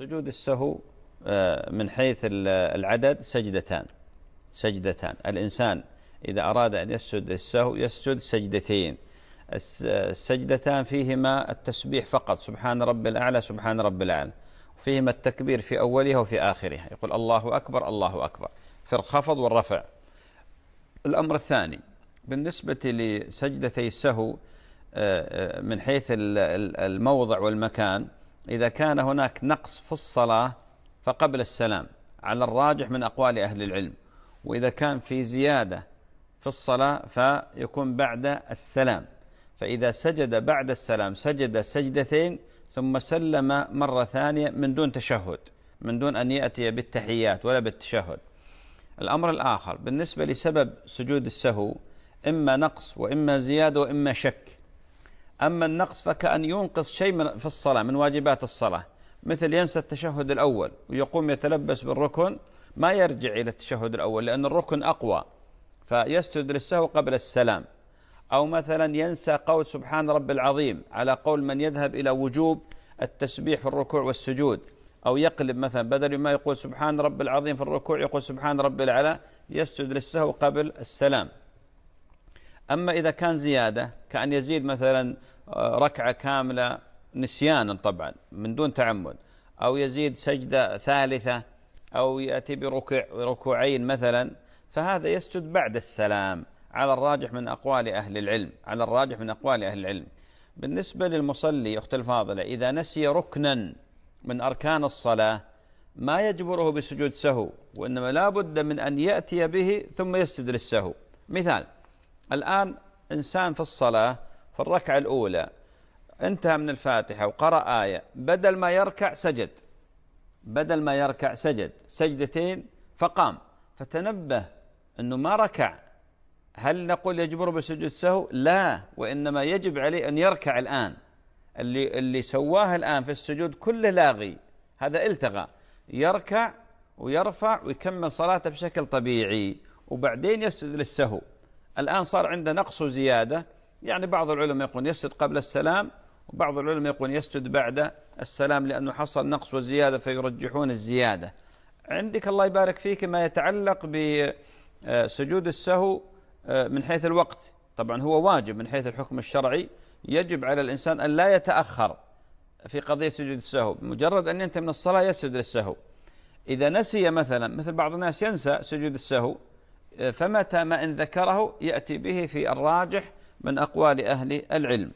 سجود السهو آه، من حيث العدد سجدتان سجدتان الإنسان إذا أراد أن يسجد السهو يسجد سجدتين السجدتان فيهما التسبيح فقط سبحان رب الأعلى سبحان رب الأعلى فيهما التكبير في أولها وفي آخرها يقول الله أكبر الله أكبر في الخفض والرفع الأمر الثاني بالنسبة لسجدتي السهو آه، آه، من حيث الموضع والمكان إذا كان هناك نقص في الصلاة فقبل السلام على الراجح من أقوال أهل العلم وإذا كان في زيادة في الصلاة فيكون بعد السلام فإذا سجد بعد السلام سجد سجدتين ثم سلم مرة ثانية من دون تشهد من دون أن يأتي بالتحيات ولا بالتشهد الأمر الآخر بالنسبة لسبب سجود السهو إما نقص وإما زيادة وإما شك أما النقص فكأن ينقص شيء في الصلاة من واجبات الصلاة مثل ينسى التشهد الأول ويقوم يتلبس بالركن ما يرجع إلى التشهد الأول لأن الركن أقوى فيسجد للسهو قبل السلام أو مثلا ينسى قول سبحان رب العظيم على قول من يذهب إلى وجوب التسبيح في الركوع والسجود أو يقلب مثلا بدل ما يقول سبحان رب العظيم في الركوع يقول سبحان رب العلا يسجد للسهو قبل السلام أما إذا كان زيادة كأن يزيد مثلا آه، ركعة كاملة نسيانا طبعا من دون تعمد أو يزيد سجدة ثالثة أو يأتي بركع ركوعين مثلا فهذا يسجد بعد السلام على الراجح من أقوال أهل العلم على الراجح من أقوال أهل العلم بالنسبة للمصلي أخت الفاضلة إذا نسي ركنا من أركان الصلاة ما يجبره بسجود سهو وإنما لا بد من أن يأتي به ثم يسجد للسهو مثال الآن إنسان في الصلاة في الركعة الأولى انتهى من الفاتحة وقرأ آية بدل ما يركع سجد بدل ما يركع سجد سجدتين فقام فتنبه أنه ما ركع هل نقول يجبر بسجود السهو لا وإنما يجب عليه أن يركع الآن اللي, اللي سواه الآن في السجود كله لاغي هذا التغى يركع ويرفع ويكمل صلاته بشكل طبيعي وبعدين يسجد للسهو الآن صار عنده نقص وزيادة يعني بعض العلماء يقول يسجد قبل السلام وبعض العلماء يقول يسجد بعد السلام لأنه حصل نقص وزيادة فيرجحون الزيادة عندك الله يبارك فيك ما يتعلق بسجود السهو آه، من حيث الوقت طبعا هو واجب من حيث الحكم الشرعي يجب على الإنسان أن لا يتأخر في قضية سجود السهو مجرد أن ينتهي من الصلاة يسجد للسهو إذا نسي مثلا مثل بعض الناس ينسى سجود السهو فمتى ما إن ذكره يأتي به في الراجح من أقوال أهل العلم